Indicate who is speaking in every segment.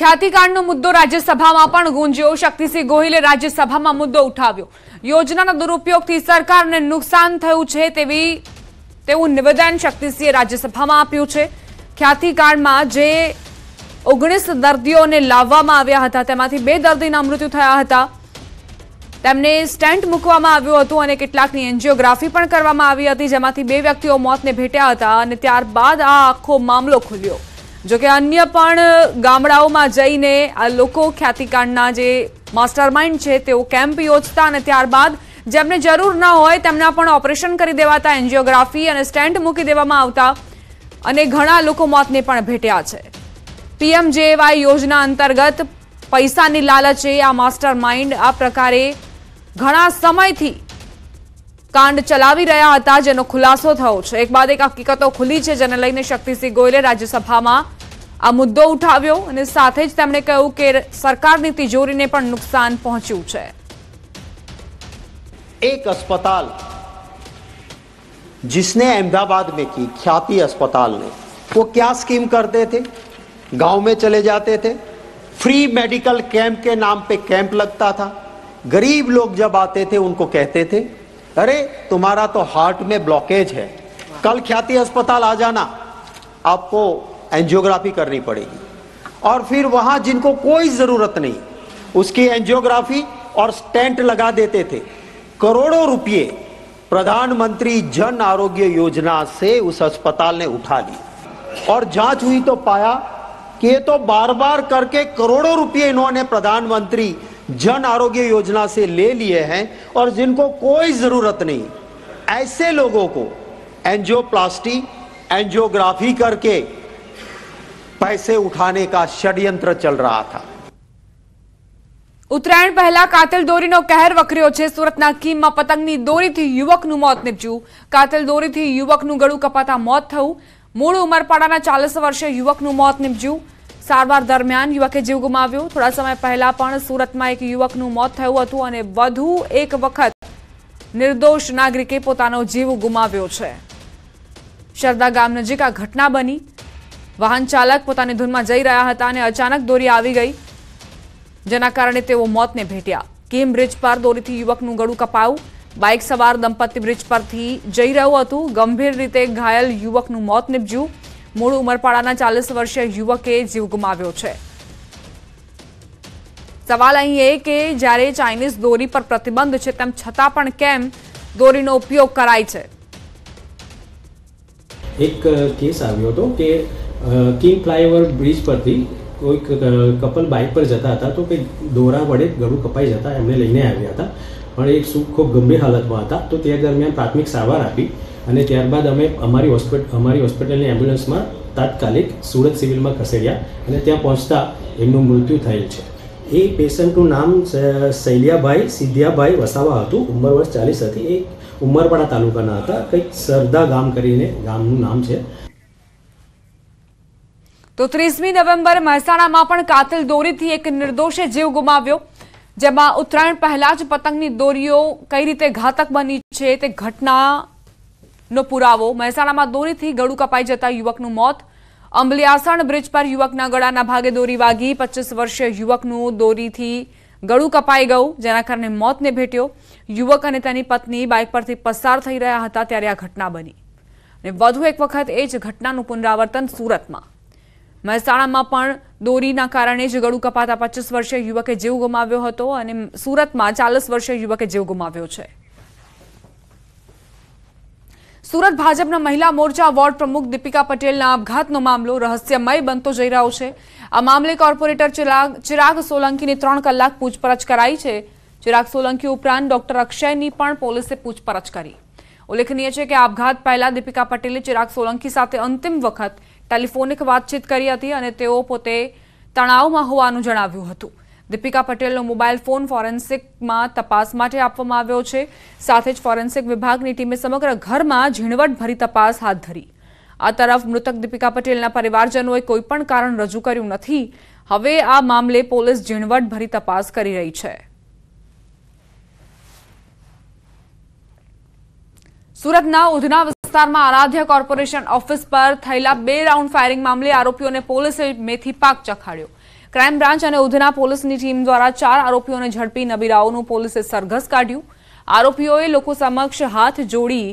Speaker 1: ખ્યાતિકાંડનો મુદ્દો રાજ્યસભામાં પણ ગુંજ્યો શક્તિસિંહ ગોહિલે રાજ્યસભામાં મુદ્દો ઉઠાવ્યો યોજનાના દુરુપયોગથી સરકારને નુકસાન થયું છે તેવી તેવું નિવેદન શક્તિસિંહે રાજ્યસભામાં આપ્યું છે ખ્યાતિકાંડમાં જે ઓગણીસ દર્દીઓને લાવવામાં આવ્યા હતા તેમાંથી બે દર્દીના મૃત્યુ થયા હતા તેમને સ્ટેન્ટ મૂકવામાં આવ્યું હતું અને કેટલાકની એન્જિયોગ્રાફી પણ કરવામાં આવી હતી જેમાંથી બે વ્યક્તિઓ મોતને ભેટ્યા હતા અને ત્યારબાદ આ આખો મામલો ખુલ્યો જોકે અન્ય પણ ગામડાઓમાં જઈને આ લોકો ખ્યાતિકાંડના જે માસ્ટરમાઇન્ડ છે તેઓ કેમ્પ યોજતા અને ત્યારબાદ જેમને જરૂર ન હોય તેમના પણ ઓપરેશન કરી દેવાતા એન્જિયોગ્રાફી અને સ્ટેન્ટ મૂકી દેવામાં આવતા અને ઘણા લોકો મોતને પણ ભેટ્યા છે પીએમજેવાય યોજના અંતર્ગત પૈસાની લાલચે આ માસ્ટર માઇન્ડ આ પ્રકારે ઘણા સમયથી કાંડ ચલાવી રહ્યા હતા જેનો ખુલાસો થયો છે એક બાદ એક હકીકતો ખુલી છે જેને લઈને શક્તિસિંહ ગોયલે રાજ્યસભામાં અ મુદ્દો ઉઠાવ્યો અને સાથે જ તેમણે કહ્યું કે સરકારની તિજોરીને પણ નુકસાન પહોંચ્યું છે
Speaker 2: એક હોસ્પિટલ जिसने અમદાવાદ મેં કી ખ્યાતિ હોસ્પિટલ ને વો ક્યા સ્કીમ કરતે تھے ગામ મેં ચલે જાતે تھے ફ્રી મેડિકલ કેમ્પ કે નામ પે કેમ્પ લગતા થા ગરીબ લોગ જબ આતે થે ઉનકો કહેતે થે અરે તુમરા તો હાર્ટ મેં બ્લોકેજ હે કલ ખ્યાતિ હોસ્પિટલ આ જાના આપકો एंजियोग्राफी करनी पड़ेगी और फिर वहां जिनको कोई ज़रूरत नहीं उसकी एंजियोग्राफी और स्टेंट लगा देते थे करोड़ों रुपये प्रधानमंत्री जन आरोग्य योजना से उस अस्पताल ने उठा ली और जांच हुई तो पाया कि ये तो बार बार करके करोड़ों रुपये इन्होंने प्रधानमंत्री जन आरोग्य योजना से ले लिए हैं और जिनको कोई ज़रूरत नहीं ऐसे लोगों को एंजियोप्लास्टी एंजियोग्राफी करके पैसे उठाने का षड्यंत्र चल रहा था
Speaker 1: ઉત્તરાયણ પહેલા કાતલ દોરીનો કહેર વકર્યો છે સુરતના કીમમાં પતંગની દોરીથી યુવકનું મોત નીપજ્યું કાતલ દોરીથી યુવકનું ગળું કપાતા મોત થયું મૂળ ઉમરપાડાના ચાલીસ વર્ષે યુવકનું મોત નીપજ્યું સારવાર દરમિયાન યુવકે જીવ ગુમાવ્યો થોડા સમય પહેલા પણ સુરતમાં એક યુવકનું મોત થયું હતું અને વધુ એક વખત નિર્દોષ નાગરિકે પોતાનો જીવ ગુમાવ્યો છે શરદા ગામ નજીક આ ઘટના બની વાહન ચાલક પોતાની ધૂનમાં જઈ રહ્યા હતા અને અચાનક દોરી આવી ગઈ જેના કારણે તેઓ મોતને ભેટ્યા કેમ બ્રિજ પર દોરીથી યુવકનું ગળું કપાયું બાઇક સવાર દંપતી બ્રિજ પરથી જઈ રહ્યું હતું ગંભીર રીતે ઘાયલ યુવકનું મોત નિપજ્યું મૂળ ઉમરપાડાના ચાલીસ વર્ષીય યુવકે જીવ ગુમાવ્યો છે સવાલ અહીં એ કે જ્યારે ચાઇનીઝ દોરી પર પ્રતિબંધ છે તેમ છતાં પણ કેમ દોરીનો ઉપયોગ કરાય છે
Speaker 2: એક કેસ આવ્યો હતો કે કિંગ ફ્લાયઓવર બ્રિજ પરથી કોઈક કપલ બાઇક પર જતા હતા તો કંઈક દોરા વડે ગળું કપાઈ જતા એમને લઈને આવ્યા હતા પણ એ સુખ ખૂબ ગંભીર હાલતમાં હતા તો તે દરમિયાન પ્રાથમિક સારવાર આપી અને ત્યારબાદ અમે અમારી હોસ્પિટલ અમારી હોસ્પિટલની એમ્બ્યુલન્સમાં તાત્કાલિક સુરત સિવિલમાં ખસેડ્યા અને ત્યાં પહોંચતા એમનું મૃત્યુ થયેલ છે એ પેશન્ટનું નામ શૈલિયાભાઈ સિદ્ધિયાભાઈ વસાવા હતું ઉંમર વર્ષ ચાલીસ હતી એ ઉમરપાડા તાલુકાના હતા કંઈક સરદા ગામ કરીને ગામનું નામ છે
Speaker 1: તો ત્રીસમી નવેમ્બર મહેસાણામાં પણ કાતિલ દોરીથી એક નિર્દોષે જીવ ગુમાવ્યો જેમાં ઉત્તરાયણ પહેલા જ પતંગની દોરીઓ કઈ રીતે ઘાતક બની છે તે ઘટનાનો પુરાવો મહેસાણામાં દોરીથી ગળું કપાઈ જતા યુવકનું મોત અંબલિયાસણ બ્રિજ પર યુવકના ગળાના ભાગે દોરી વાગી પચીસ વર્ષીય યુવકનું દોરીથી ગળું કપાઈ ગયું જેના કારણે મોતને ભેટ્યો યુવક અને તેની પત્ની બાઇક પરથી પસાર થઈ રહ્યા હતા ત્યારે આ ઘટના બની અને વધુ એક વખત એ જ ઘટનાનું પુનરાવર્તન સુરતમાં મહેસાણામાં પણ દોરીના કારણે જ ગળું કપાતા પચીસ વર્ષીય યુવકે જીવ ગુમાવ્યો હતો અને સુરતમાં ચાલીસ વર્ષીય યુવકે જીવ ગુમાવ્યો છે સુરત ભાજપના મહિલા મોરચા વોર્ડ પ્રમુખ દીપિકા પટેલના આપઘાતનો મામલો રહસ્યમય બનતો જઈ રહ્યો છે આ મામલે કોર્પોરેટર ચિરાગ સોલંકીની ત્રણ કલાક પૂછપરછ કરાઈ છે ચિરાગ સોલંકી ઉપરાંત ડોક્ટર અક્ષયની પણ પોલીસે પૂછપરછ કરી ઉલ્લેખનીય છે કે આપઘાત પહેલા દીપિકા પટેલે ચિરાગ સોલંકી સાથે અંતિમ વખત ટેલિફોનિક વાતચીત કરી હતી અને તેઓ પોતે તણાવમાં હોવાનું જણાવ્યું હતું દીપિકા પટેલનો મોબાઈલ ફોન ફોરેન્સિકમાં તપાસ માટે આપવામાં આવ્યો છે સાથે જ ફોરેન્સિક વિભાગની ટીમે સમગ્ર ઘરમાં ઝીણવટભરી તપાસ હાથ ધરી આ તરફ મૃતક દીપિકા પટેલના પરિવારજનોએ કોઈપણ કારણ રજૂ કર્યું નથી હવે આ મામલે પોલીસ ઝીણવટભરી તપાસ કરી રહી છે સુરતના ઉધના વિસ્તારમાં આરાધ્ય કોર્પોરેશન ઓફિસ પર થયેલા બે રાઉન્ડ ફાયરિંગ મામલે આરોપીઓને પોલીસે મેથી પાક ચખાડ્યો ક્રાઇમ બ્રાન્ચ અને ઉધના પોલીસની ટીમ દ્વારા ચાર આરોપીઓને ઝડપી નબીરાઓનું પોલીસે સરઘસ કાઢ્યું આરોપીઓએ લોકો સમક્ષ હાથ જોડી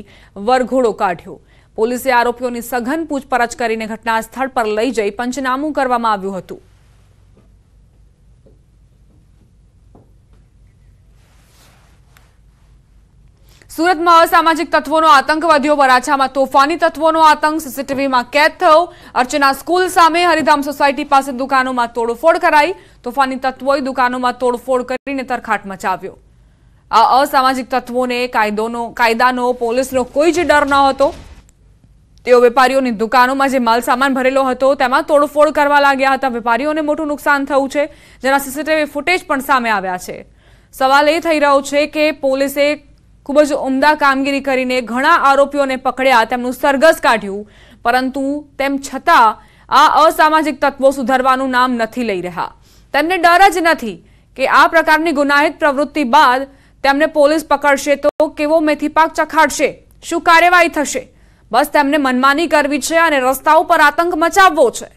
Speaker 1: વરઘોડો કાઢ્યો પોલીસે આરોપીઓની સઘન પૂછપરછ કરીને ઘટના સ્થળ પર લઈ જઈ પંચનામું કરવામાં આવ્યું હતું સુરતમાં અસામાજિક તત્વોનો આતંકવાદીઓ વરાછામાં તોફાની તત્વોનો આતંક સીસીટીવીમાં કેદ થયો અર્ચના સ્કૂલ સામે હરિધામ સોસાયટી પાસે દુકાનોમાં તોડફોડ કરાઈ તોફાની તત્વોએ દુકાનોમાં તોડફોડ કરીને તરખાટ મચાવ્યો આ અસામાજિક તત્વોને કાયદોનો કાયદાનો પોલીસનો કોઈ જ ડર ન હતો તેઓ વેપારીઓની દુકાનોમાં જે માલ સામાન ભરેલો હતો તેમાં તોડફોડ કરવા લાગ્યા હતા વેપારીઓને મોટું નુકસાન થયું છે જેના સીસીટીવી ફૂટેજ પણ સામે આવ્યા છે સવાલ એ થઈ રહ્યો છે કે પોલીસે ખૂબ જ ઉમદા કામગીરી કરીને ઘણા આરોપીઓને પકડ્યા તેમનું સરઘસ કાઢ્યું પરંતુ તેમ છતાં આ અસામાજિક તત્વો સુધારવાનું નામ નથી લઈ રહ્યા તેમને ડર જ નથી કે આ પ્રકારની ગુનાહિત પ્રવૃત્તિ બાદ તેમને પોલીસ પકડશે તો કેવો મેથી પાક ચખાડશે શું કાર્યવાહી થશે બસ તેમને મનમાની કરવી છે અને રસ્તાઓ પર આતંક મચાવવો છે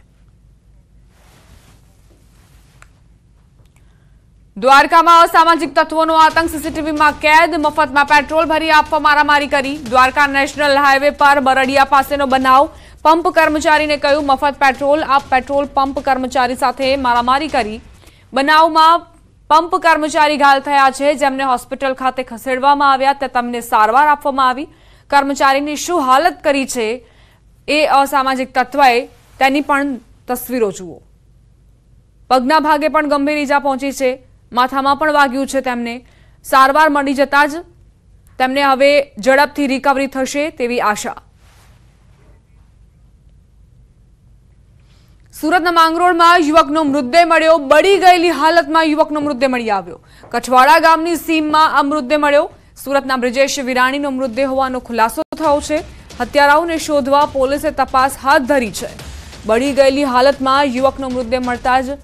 Speaker 1: દ્વારકામાં અસામાજિક તત્વોનો આતંક સીસીટીવીમાં કેદ મફતમાં પેટ્રોલ ભરી આપવા મારામારી કરી દ્વારકા નેશનલ હાઈવે પર બરડિયા પાસેનો બનાવ પંપ કર્મચારીને કહ્યું મફત પેટ્રોલ આપ પેટ્રોલ પંપ કર્મચારી સાથે મારામારી કરી બનાવમાં પંપ કર્મચારી ઘાયલ થયા છે જેમને હોસ્પિટલ ખાતે ખસેડવામાં આવ્યા તે તેમને સારવાર આપવામાં આવી કર્મચારીની શું હાલત કરી છે એ અસામાજિક તત્વએ તેની પણ તસવીરો જુઓ પગના ભાગે પણ ગંભીર ઈજા પહોંચી છે માથામાં પણ વાગ્યું છે તેમને સારવાર મળી જતા જ તેમને હવે ઝડપથી રિકવરી થશે તેવી આશા સુરતના માંગરોળમાં યુવકનો મૃતદેહ મળ્યો બળી ગયેલી હાલતમાં યુવકનો મૃતદેહ મળી આવ્યો કઠવાડા ગામની સીમમાં આ મૃતદેહ મળ્યો સુરતના બ્રિજેશ વિરાણીનો મૃતદેહ હોવાનો ખુલાસો થયો છે હત્યારાઓને શોધવા પોલીસે તપાસ હાથ ધરી છે બળી ગયેલી હાલતમાં યુવકનો મૃતદેહ મળતા જ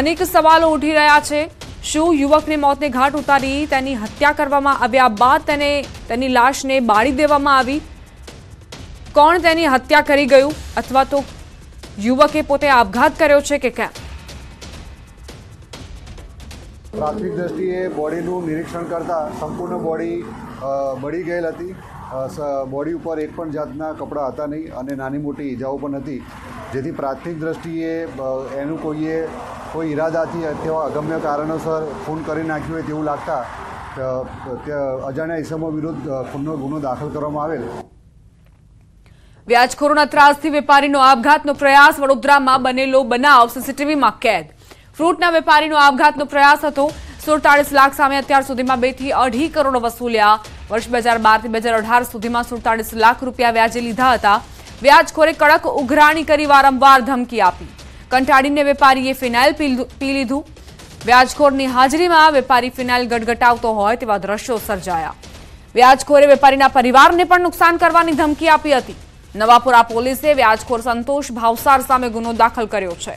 Speaker 1: અનેક સવાલો ઉઠી રહ્યા છે શું યુવકને મોતને ઘાટ ઉતારી તેની હત્યા કરવામાં આવ્યા બાદ તેને તેની લાશને બાળી દેવામાં આવી કોણ તેની હત્યા કરી ગયું અથવા તો યુવકે પોતે આપઘાત કર્યો છે કે કેમ
Speaker 2: પ્રાથમિક દ્રષ્ટિએ બોડીનું નિરીક્ષણ કરતાં સંપૂર્ણ બોડી બળી ગયેલ હતી બોડી ઉપર એક પણ જાતના કપડાં હતા નહીં અને નાની મોટી ઈજાઓ પણ હતી જેથી પ્રાથમિક દ્રષ્ટિએ એનું કોઈએ કોઈ ઈરાદાથી તેવા અગમ્ય કારણોસર ફોન કરી નાખ્યો હોય તેવું લાગતા અજાણ્યા ઇસમો વિરુદ્ધ ખૂનનો ગુનો દાખલ કરવામાં આવેલ
Speaker 1: વ્યાજખોરોના ત્રાસથી વેપારીનો આપઘાતનો પ્રયાસ વડોદરામાં બનેલો બનાવ સીસીટીવીમાં કેદ ફ્રૂટના વેપારીનો આપઘાતનો પ્રયાસ હતો સુડતાળીસ લાખ સામે અત્યાર સુધીમાં બેથી અઢી કરોડ વસૂલ્યા વર્ષ બે હજાર બારથી બે હજાર અઢાર સુધીમાં સુડતાળીસ લાખ રૂપિયા વ્યાજે લીધા હતા વ્યાજખોરે કડક ઉઘરાણી કરી વારંવાર ધમકી આપી કંટાળીને વેપારીએ ફિનાઇલ પી લીધું વ્યાજખોરની હાજરીમાં વેપારી ફિનાઇલ ગટગટાવતો હોય તેવા દ્રશ્યો સર્જાયા વ્યાજખોરે વેપારીના પરિવારને પણ નુકસાન કરવાની ધમકી આપી હતી નવાપુરા પોલીસે વ્યાજખોર સંતોષ ભાવસાર સામે ગુનો દાખલ કર્યો છે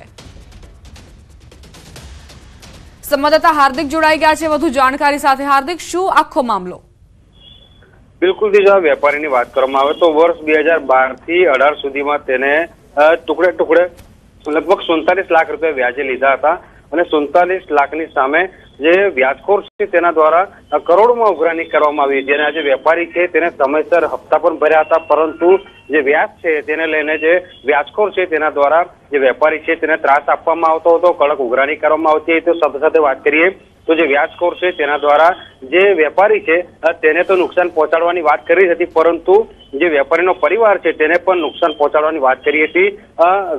Speaker 1: સંવાદદાતા હાર્દિક જોડાઈ ગયા છે વધુ જાણકારી સાથે હાર્દિક શું આખો
Speaker 3: મામલો બિલકુલથી જો વેપારીની વાત કરવામાં આવે તો વર્ષ બે હજાર બારથી અઢાર સુધીમાં તેને ટુકડે ટુકડે લગભગ સુડતાલીસ લાખ રૂપિયા વ્યાજે લીધા હતા અને સુડતાલીસ લાખની સામે જે વ્યાજખોર છે તેના દ્વારા કરોડોમાં ઉઘરાણી કરવામાં આવી હતી અને આજે વેપારી છે તેને સમયસર હપ્તા પણ ભર્યા હતા પરંતુ જે વ્યાજ છે તેને લઈને જે વ્યાજખોર છે તેના દ્વારા જે વેપારી છે તેને ત્રાસ આપવામાં આવતો હતો કડક ઉઘરાણી કરવામાં આવતી હતી તો સાથે વાત કરીએ તો જે વ્યાજખોર છે તેના દ્વારા જે વેપારી છે તેને તો નુકસાન પહોંચાડવાની વાત કરી હતી પરંતુ જે વેપારીનો પરિવાર છે તેને પણ નુકસાન પહોંચાડવાની વાત કરી હતી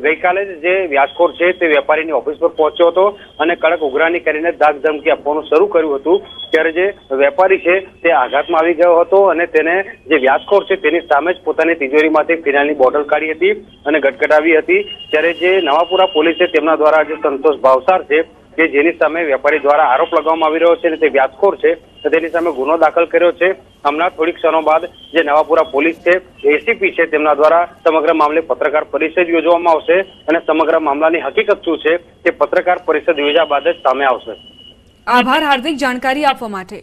Speaker 3: ગઈકાલે જે વ્યાજખોર છે તે વેપારીની ઓફિસ પર પહોંચ્યો હતો અને કડક ઉઘરાણી કરીને ધાક આપવાનું શરૂ કર્યું હતું ત્યારે જે વેપારી છે તે આઘાતમાં આવી ગયો હતો અને તેને જે વ્યાજખોર છે તેની સામે જ પોતાની તિજોરીમાંથી ફિનાઇલની બોટલ કાઢી હતી અને ગટગટાવી હતી ત્યારે જે નવાપુરા પોલીસ છે તેમના દ્વારા જે સંતોષ ભાવસાર છે કે જેની સામે વેપારી દ્વારા આરોપ લગાવવામાં આવી રહ્યો છે અને તે વ્યાજખોર છે તેની સામે ગુનો દાખલ કર્યો છે હમણાં થોડીક ક્ષણો બાદ જે નવાપુરા પોલીસ છે એસીપી છે તેમના દ્વારા સમગ્ર મામલે પત્રકાર પરિષદ યોજવામાં આવશે અને સમગ્ર મામલાની હકીકત શું છે તે પત્રકાર પરિષદ યોજ્યા બાદ જ સામે આવશે
Speaker 1: આભાર હાર્દિક જાણકારી આપવા માટે